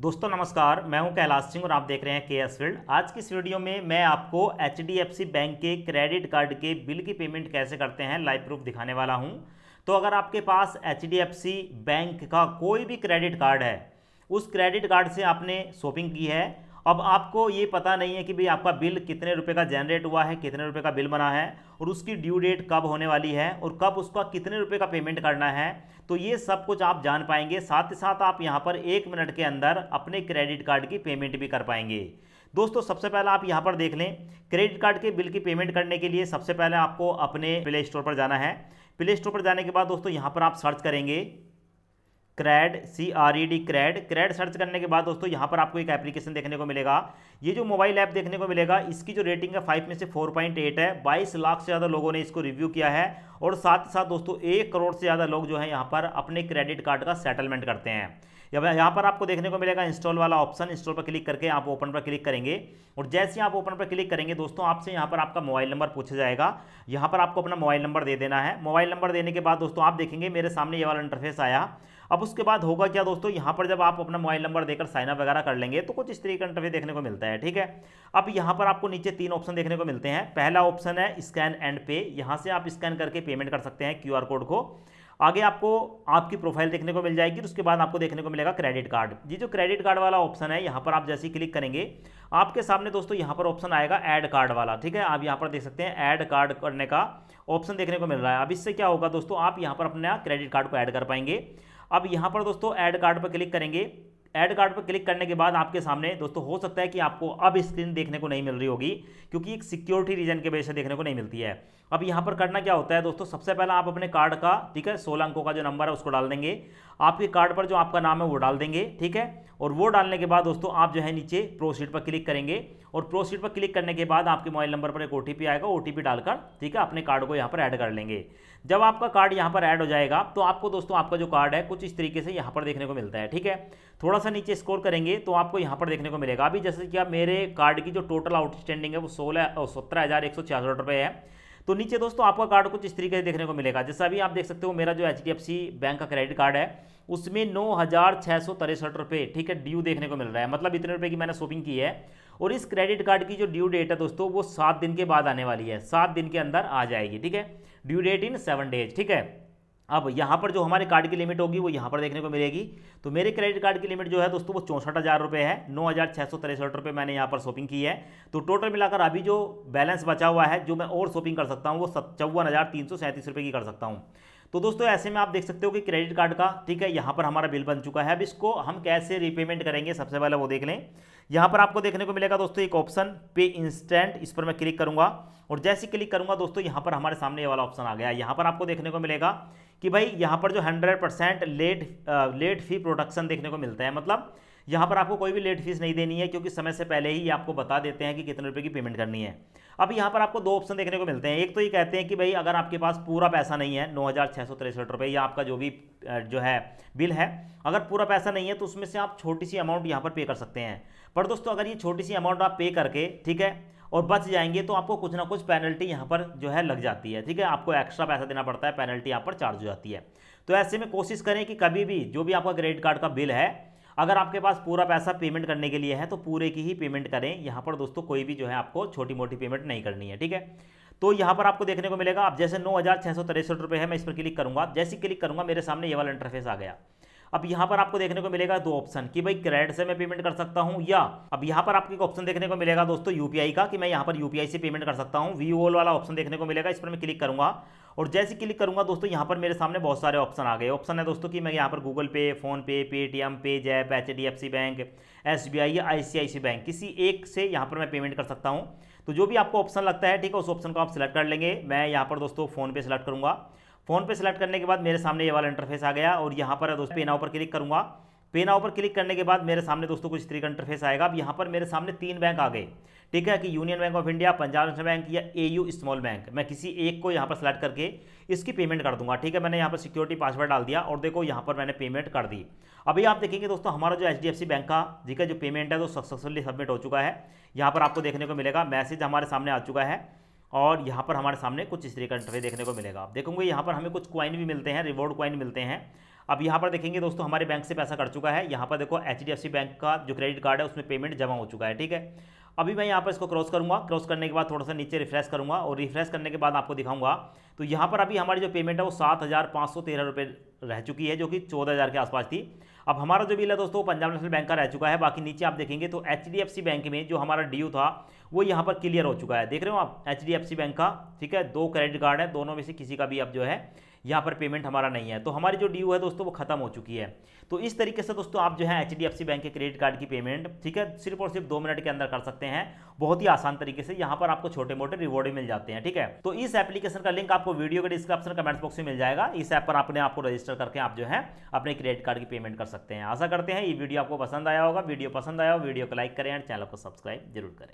दोस्तों नमस्कार मैं हूं कैलाश सिंह और आप देख रहे हैं के एस फील्ड आज की इस वीडियो में मैं आपको एच बैंक के क्रेडिट कार्ड के बिल की पेमेंट कैसे करते हैं लाइव प्रूफ दिखाने वाला हूं तो अगर आपके पास एच बैंक का कोई भी क्रेडिट कार्ड है उस क्रेडिट कार्ड से आपने शॉपिंग की है अब आपको ये पता नहीं है कि भाई आपका बिल कितने रुपए का जनरेट हुआ है कितने रुपए का बिल बना है और उसकी ड्यू डेट कब होने वाली है और कब उसका कितने रुपए का पेमेंट करना है तो ये सब कुछ आप जान पाएंगे साथ ही साथ आप यहाँ पर एक मिनट के अंदर अपने क्रेडिट कार्ड की पेमेंट भी कर पाएंगे दोस्तों सबसे पहले आप यहाँ पर देख लें क्रेडिट कार्ड के बिल की पेमेंट करने के लिए सबसे पहले आपको अपने प्ले स्टोर पर जाना है प्ले स्टोर पर जाने के बाद दोस्तों यहाँ पर आप सर्च करेंगे CRED C R E D CRED CRED search करने के बाद दोस्तों यहाँ पर आपको एक एप्लीकेशन देखने को मिलेगा ये जो मोबाइल ऐप देखने को मिलेगा इसकी जो रेटिंग है फाइव में से फोर पॉइंट एट है बाईस लाख से ज़्यादा लोगों ने इसको रिव्यू किया है और साथ ही साथ दोस्तों एक करोड़ से ज़्यादा लोग जो है यहाँ पर अपने क्रेडिट कार्ड का सेटलमेंट करते हैं यहाँ पर आपको देखने को मिलेगा इंस्टॉल वाला ऑप्शन इंस्टॉल पर क्लिक करके आप ओपन पर क्लिक करेंगे और जैसे आप ओपन पर क्लिक करेंगे दोस्तों आपसे यहाँ पर आपका मोबाइल नंबर पूछा जाएगा यहाँ पर आपको अपना मोबाइल नंबर दे देना है मोबाइल नंबर देने के बाद दोस्तों आप देखेंगे मेरे सामने ये वाला इंटरफेस आया अब उसके बाद होगा क्या दोस्तों यहाँ पर जब आप अपना मोबाइल नंबर देकर साइनअप वगैरह कर लेंगे तो कुछ इस तरीके का इंटरव्यू देखने को मिलता है ठीक है अब यहाँ पर आपको नीचे तीन ऑप्शन देखने को मिलते हैं पहला ऑप्शन है स्कैन एंड पे यहाँ से आप स्कैन करके पेमेंट कर सकते हैं क्यू कोड को आगे आपको आपकी प्रोफाइल देखने को मिल जाएगी उसके बाद आपको देखने को मिलेगा क्रेडिट कार्ड ये जो क्रेडिट कार्ड वाला ऑप्शन है यहाँ पर आप जैसे ही क्लिक करेंगे आपके सामने दोस्तों यहाँ पर ऑप्शन आएगा ऐड कार्ड वाला ठीक है आप यहाँ पर देख सकते हैं ऐड कार्ड करने का ऑप्शन देखने को मिल रहा है अब इससे क्या होगा दोस्तों आप यहाँ पर अपना क्रेडिट कार्ड को ऐड कर पाएंगे अब यहाँ पर दोस्तों ऐड कार्ड पर क्लिक करेंगे एड कार्ड पर क्लिक करने के बाद आपके सामने दोस्तों हो सकता है कि आपको अब स्क्रीन देखने को नहीं मिल रही होगी क्योंकि एक सिक्योरिटी रीजन के वजह से देखने को नहीं मिलती है अब यहाँ पर करना क्या होता है दोस्तों सबसे पहला आप अपने कार्ड का ठीक है सोलह अंकों का जो नंबर है उसको डाल देंगे आपके कार्ड पर जो आपका नाम है वो डाल देंगे ठीक है और वो डालने के बाद दोस्तों आप जो है नीचे प्रोसीड पर क्लिक करेंगे और प्रोसीड पर क्लिक करने के बाद आपके मोबाइल नंबर पर एक ओ आएगा ओ डालकर ठीक है अपने कार्ड को यहाँ पर ऐड कर लेंगे जब आपका कार्ड यहाँ पर ऐड हो जाएगा तो आपको दोस्तों आपका जो कार्ड है कुछ इस तरीके से यहाँ पर देखने को मिलता है ठीक है थोड़ा सा नीचे स्कोर करेंगे तो आपको यहाँ पर देखने को मिलेगा अभी जैसे कि आप मेरे कार्ड की जो टोटल आउटस्टैंडिंग है वो सोलह सत्रह हज़ार एक सौ छियासठ रुपये है तो नीचे दोस्तों आपका कार्ड कुछ इस तरीके से देखने को मिलेगा जैसा अभी आप देख सकते हो मेरा जो एच बैंक का क्रेडिट कार्ड है उसमें नौ हज़ार छः सौ तिरसठ रुपये ठीक है ड्यू देखने को मिल रहा है मतलब इतने रुपये की मैंने शॉपिंग की है और इस क्रेडिट कार्ड की जो ड्यू डेट है दोस्तों वो सात दिन के बाद आने वाली है सात दिन के अंदर आ जाएगी ठीक है due date in seven days ठीक है अब यहाँ पर जो हमारे कार्ड की लिमिट होगी वो यहाँ पर देखने को मिलेगी तो मेरे क्रेडिट कार्ड की लिमिट जो है दोस्तों वो चौंसठ हज़ार रुपये है नौ हज़ार छः सौ तिरसठ रुपये मैंने यहाँ पर शॉपिंग की है तो टोटल मिलाकर अभी जो बैलेंस बचा हुआ है जो मैं और शॉपिंग कर सकता हूँ वो चौवन हज़ार तीन सौ सैंतीस रुपये की कर सकता हूँ तो दोस्तों ऐसे में आप देख सकते हो कि क्रेडिट कार्ड का ठीक है यहाँ पर हमारा बिल बन चुका है अब इसको हम कैसे रीपेमेंट करेंगे सबसे पहले वो देख लें यहाँ पर आपको देखने को मिलेगा दोस्तों एक ऑप्शन पे इंस्टेंट इस पर मैं क्लिक करूँगा और जैसे क्लिक करूँगा दोस्तों यहाँ पर हमारे सामने ये वाला ऑप्शन आ गया यहाँ पर आपको देखने को मिलेगा कि भाई यहाँ पर जो hundred percent late late fee production देखने को मिलता है मतलब यहाँ पर आपको कोई भी लेट फीस नहीं देनी है क्योंकि समय से पहले ही आपको बता देते हैं कि कितने रुपये की पेमेंट करनी है अब यहाँ पर आपको दो ऑप्शन देखने को मिलते हैं एक तो ये कहते हैं कि भाई अगर आपके पास पूरा पैसा नहीं है नौ हज़ार या आपका जो भी जो है बिल है अगर पूरा पैसा नहीं है तो उसमें से आप छोटी सी अमाउंट यहाँ पर पे कर सकते हैं पर दोस्तों अगर ये छोटी सी अमाउंट आप पे करके ठीक है और बच जाएंगे तो आपको कुछ ना कुछ पेनल्टी यहाँ पर जो है लग जाती है ठीक है आपको एक्स्ट्रा पैसा देना पड़ता है पेनल्टी यहाँ पर चार्ज हो जाती है तो ऐसे में कोशिश करें कि कभी भी जो भी आपका क्रेडिट कार्ड का बिल है अगर आपके पास पूरा पैसा पेमेंट करने के लिए है तो पूरे की ही पेमेंट करें यहाँ पर दोस्तों कोई भी जो है आपको छोटी मोटी पेमेंट नहीं करनी है ठीक है तो यहाँ पर आपको देखने को मिलेगा आप जैसे नौ हज़ार छः सौ तिरसठ रुपये है मैं इस पर क्लिक करूँगा जैसे क्लिक करूँगा मेरे सामने ये वाला इंटरफेस आ गया अब यहाँ पर आपको देखने को मिलेगा दो ऑप्शन कि भाई क्रेडिट से मैं पेमेंट कर सकता हूँ या अब यहाँ पर आपको एक ऑप्शन देखने को मिलेगा दोस्तों यूपीआई का कि मैं यहाँ पर यूपीआई से पेमेंट कर सकता हूँ वी वाला ऑप्शन देखने को मिलेगा इस पर मैं क्लिक करूँगा और जैसे क्लिक करूँगा दोस्तों यहाँ पर मेरे सामने बहुत सारे ऑप्शन आ गए ऑप्शन है दोस्तों कि मैं यहाँ पर गूगल पे फोन पे पेटीएम पे जैप H D F C bank S B I या I C I C bank किसी एक से यहाँ पर मैं पेमेंट कर सकता हूँ तो जो भी आपको ऑप्शन लगता है ठीक है उस ऑप्शन को आप सिलेक्ट कर लेंगे मैं यहाँ पर दोस्तों फ़ोन पे सिलेक्ट करूँगा फ़ोन पे सेलेक्ट करने के बाद मेरे सामने ये वाला इंटरफेस आ गया और यहाँ पर दोस्तों पेनाओ पर क्लिक करूँगा पे नाव पर क्लिक करने के बाद मेरे सामने दोस्तों कुछ का इंटरफेस आएगा अब यहाँ पर मेरे सामने तीन बैंक आ गए ठीक है कि Union Bank of India Punjab National Bank या ए यू स्मॉल बैंक मैं किसी एक को यहाँ पर सेलेक्ट करके इसकी पेमेंट कर दूंगा ठीक है मैंने यहाँ पर सिक्योरिटी पासवर्ड डाल दिया और देखो यहाँ पर मैंने पेमेंट कर दी अभी आप देखेंगे दोस्तों हमारा जो एच बैंक का जी है जो पेमेंट है वो सक्सेसफुली सबमिट हो चुका है यहाँ पर आपको देखने को मिलेगा मैसेज हमारे सामने आ चुका है और यहाँ पर हमारे सामने कुछ इस तरह का इंटरफेस देखने को मिलेगा आप देखोगे यहाँ पर हमें कुछ क्वाइन भी मिलते हैं रिवॉर्ड क्वाइन मिलते हैं अब यहाँ पर देखेंगे दोस्तों हमारे बैंक से पैसा कट चुका है यहाँ पर देखो एच बैंक का जो क्रेडिट कार्ड है उसमें पेमेंट जमा हो चुका है ठीक है अभी मैं यहाँ पर इसको क्रॉस करूँगा क्रॉस करने के बाद थोड़ा सा नीचे रिफ्रेश करूँगा और रिफ्रेश करने के बाद आपको दिखाऊंगा तो यहाँ पर अभी हमारी जो पेमेंट है वो सात हज़ार पाँच सौ तेरह रुपये रह चुकी है जो कि चौदह हज़ार के आसपास थी अब हमारा जो बिल है दोस्तों पंजाब नेशनल बैंक का रह चुका है बाकी नीचे आप देखेंगे तो एच बैंक में जो हमारा डी था वो यहाँ पर क्लियर हो चुका है देख रहे हो आप एच बैंक का ठीक है दो क्रेडिट कार्ड है दोनों में से किसी का भी अब जो है यहाँ पर पेमेंट हमारा नहीं है तो हमारी जो ड्यू है दोस्तों वो खत्म हो चुकी है तो इस तरीके से दोस्तों आप जो है एच बैंक के क्रेडिट कार्ड की पेमेंट ठीक है सिर्फ और सिर्फ दो मिनट के अंदर कर सकते हैं बहुत ही आसान तरीके से यहाँ पर आपको छोटे मोटे रिवॉर्ड मिल जाते हैं ठीक है तो इस एप्लीकेशन का लिंक आपको वीडियो के डिस्क्रिप्शन कमेंट बॉक्स में मिल जाएगा इस ऐप पर आपने आपको रजिस्टर करके आप जो है अपने क्रेडिट कार्ड की पेमेंट कर सकते हैं आशा करते हैं ये वीडियो आपको पसंद आया होगा वीडियो पसंद आया हो वीडियो को लाइक करें और चैनल को सब्सक्राइब जरूर करें